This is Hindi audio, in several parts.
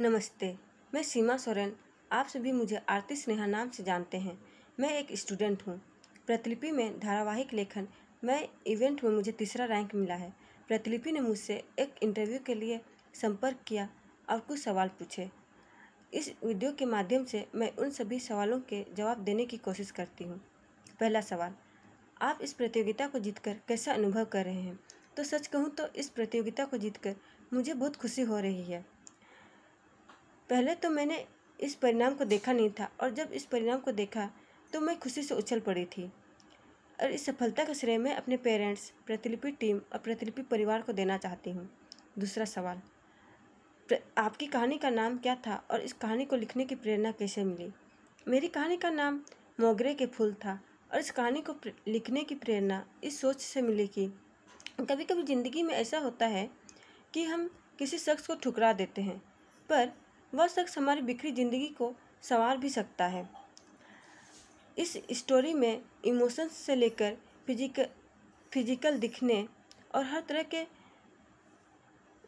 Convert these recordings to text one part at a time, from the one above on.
नमस्ते मैं सीमा सोरेन आप सभी मुझे आरती स्नेहा नाम से जानते हैं मैं एक स्टूडेंट हूँ प्रतिलिपि में धारावाहिक लेखन मैं इवेंट में मुझे तीसरा रैंक मिला है प्रतिलिपि ने मुझसे एक इंटरव्यू के लिए संपर्क किया और कुछ सवाल पूछे इस वीडियो के माध्यम से मैं उन सभी सवालों के जवाब देने की कोशिश करती हूँ पहला सवाल आप इस प्रतियोगिता को जीतकर कैसा अनुभव कर रहे हैं तो सच कहूँ तो इस प्रतियोगिता को जीतकर मुझे बहुत खुशी हो रही है पहले तो मैंने इस परिणाम को देखा नहीं था और जब इस परिणाम को देखा तो मैं खुशी से उछल पड़ी थी और इस सफलता का श्रेय मैं अपने पेरेंट्स प्रतिलिपि टीम और प्रतिलिपि परिवार को देना चाहती हूँ दूसरा सवाल आपकी कहानी का नाम क्या था और इस कहानी को लिखने की प्रेरणा कैसे मिली मेरी कहानी का नाम मोगरे के फूल था और इस कहानी को लिखने की प्रेरणा इस सोच से मिली कि कभी कभी ज़िंदगी में ऐसा होता है कि हम किसी शख्स को ठुकरा देते हैं पर वह शख्स हमारी बिखरी ज़िंदगी को संवार भी सकता है इस स्टोरी में इमोशंस से लेकर फिजिक फिजिकल दिखने और हर तरह के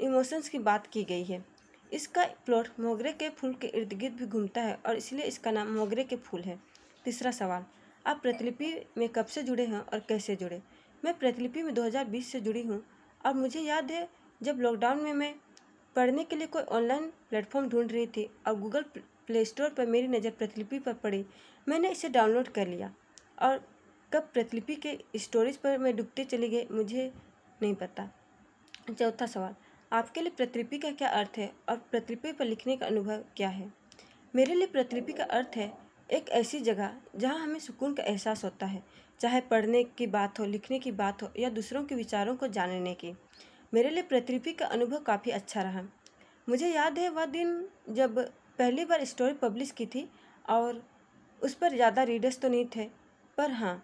इमोशंस की बात की गई है इसका प्लॉट मोगरे के फूल के इर्द गिर्द भी घूमता है और इसलिए इसका नाम मोगरे के फूल है तीसरा सवाल आप प्रतिलिपि में कब से जुड़े हैं और कैसे जुड़े मैं प्रतिलिपि में 2020 से जुड़ी हूँ और मुझे याद है जब लॉकडाउन में मैं पढ़ने के लिए कोई ऑनलाइन प्लेटफॉर्म ढूंढ रही थी और गूगल प्ले स्टोर पर मेरी नज़र प्रतिलिपि पर पड़ी मैंने इसे डाउनलोड कर लिया और कब प्रतिलिपि के स्टोरेज पर मैं डूबते चली गई मुझे नहीं पता चौथा सवाल आपके लिए प्रतिलिपि का क्या अर्थ है और प्रतिलिपि पर लिखने का अनुभव क्या है मेरे लिए प्रतिलिपि का अर्थ है एक ऐसी जगह जहाँ हमें सुकून का एहसास होता है चाहे पढ़ने की बात हो लिखने की बात हो या दूसरों के विचारों को जानने की मेरे लिए प्रतिलिपि का अनुभव काफ़ी अच्छा रहा मुझे याद है वह दिन जब पहली बार स्टोरी पब्लिश की थी और उस पर ज़्यादा रीडर्स तो नहीं थे पर हाँ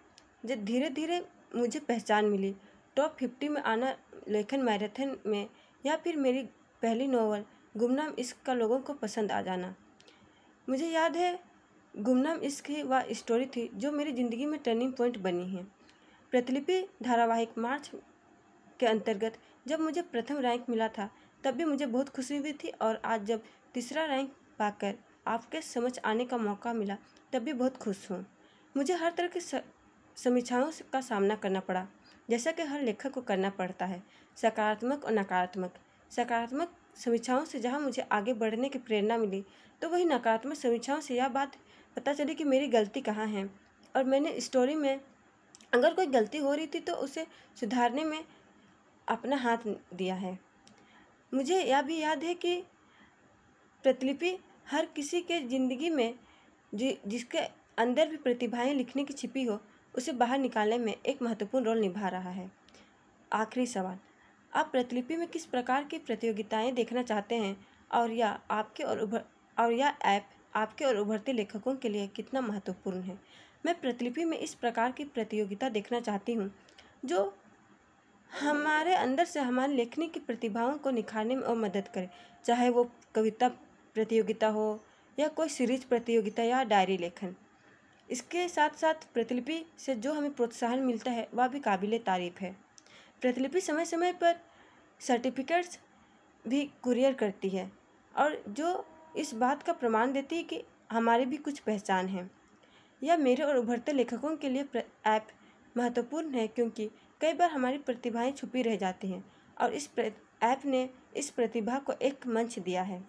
जब धीरे धीरे मुझे पहचान मिली टॉप फिफ्टी में आना लेखन मैराथन में या फिर मेरी पहली नोवेल गुमनाम इश्क का लोगों को पसंद आ जाना मुझे याद है गुमनाम इश्क ही वह स्टोरी थी जो मेरी ज़िंदगी में टर्निंग पॉइंट बनी है प्रतिलिपि धारावाहिक मार्च के अंतर्गत जब मुझे प्रथम रैंक मिला था तब भी मुझे बहुत खुशी हुई थी और आज जब तीसरा रैंक पाकर आपके समझ आने का मौका मिला तब भी बहुत खुश हूँ मुझे हर तरह की समीक्षाओं का सामना करना पड़ा जैसा कि हर लेखक को करना पड़ता है सकारात्मक और नकारात्मक सकारात्मक समीक्षाओं से जहाँ मुझे आगे बढ़ने की प्रेरणा मिली तो वही नकारात्मक समीक्षाओं से यह बात पता चली कि मेरी गलती कहाँ है और मैंने स्टोरी में अगर कोई गलती हो रही थी तो उसे सुधारने में अपना हाथ दिया है मुझे यह भी याद है कि प्रतिलिपि हर किसी के ज़िंदगी में जि जिसके अंदर भी प्रतिभाएं लिखने की छिपी हो उसे बाहर निकालने में एक महत्वपूर्ण रोल निभा रहा है आखिरी सवाल आप प्रतिलिपि में किस प्रकार की प्रतियोगिताएं देखना चाहते हैं और यह आपके और उभर और यह ऐप आपके और उभरते लेखकों के लिए कितना महत्वपूर्ण है मैं प्रतिलिपि में इस प्रकार की प्रतियोगिता देखना चाहती हूँ जो हमारे अंदर से हमारे लेखनी की प्रतिभाओं को निखारने में और मदद करे चाहे वो कविता प्रतियोगिता हो या कोई सीरीज प्रतियोगिता या डायरी लेखन इसके साथ साथ प्रतिलिपि से जो हमें प्रोत्साहन मिलता है वह भी काबिल तारीफ है प्रतिलिपि समय समय पर सर्टिफिकेट्स भी कुरियर करती है और जो इस बात का प्रमाण देती है कि हमारी भी कुछ पहचान है यह मेरे और उभरते लेखकों के लिए ऐप महत्वपूर्ण है क्योंकि कई बार हमारी प्रतिभाएं छुपी रह जाती हैं और इस ऐप ने इस प्रतिभा को एक मंच दिया है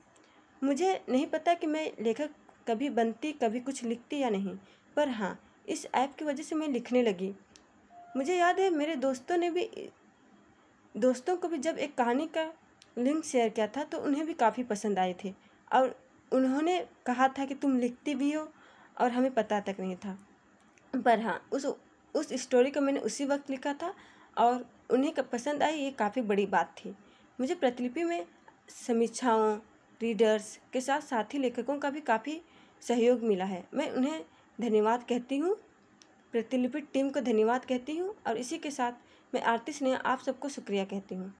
मुझे नहीं पता कि मैं लेखक कभी बनती कभी कुछ लिखती या नहीं पर हाँ इस ऐप की वजह से मैं लिखने लगी मुझे याद है मेरे दोस्तों ने भी दोस्तों को भी जब एक कहानी का लिंक शेयर किया था तो उन्हें भी काफ़ी पसंद आए थे और उन्होंने कहा था कि तुम लिखती भी हो और हमें पता तक नहीं था पर हाँ उस उस स्टोरी को मैंने उसी वक्त लिखा था और उन्हें पसंद आई ये काफ़ी बड़ी बात थी मुझे प्रतिलिपि में समीक्षाओं रीडर्स के साथ साथी लेखकों का भी काफ़ी सहयोग मिला है मैं उन्हें धन्यवाद कहती हूँ प्रतिलिपि टीम को धन्यवाद कहती हूँ और इसी के साथ मैं आरती स्नेहा आप सबको शुक्रिया कहती हूँ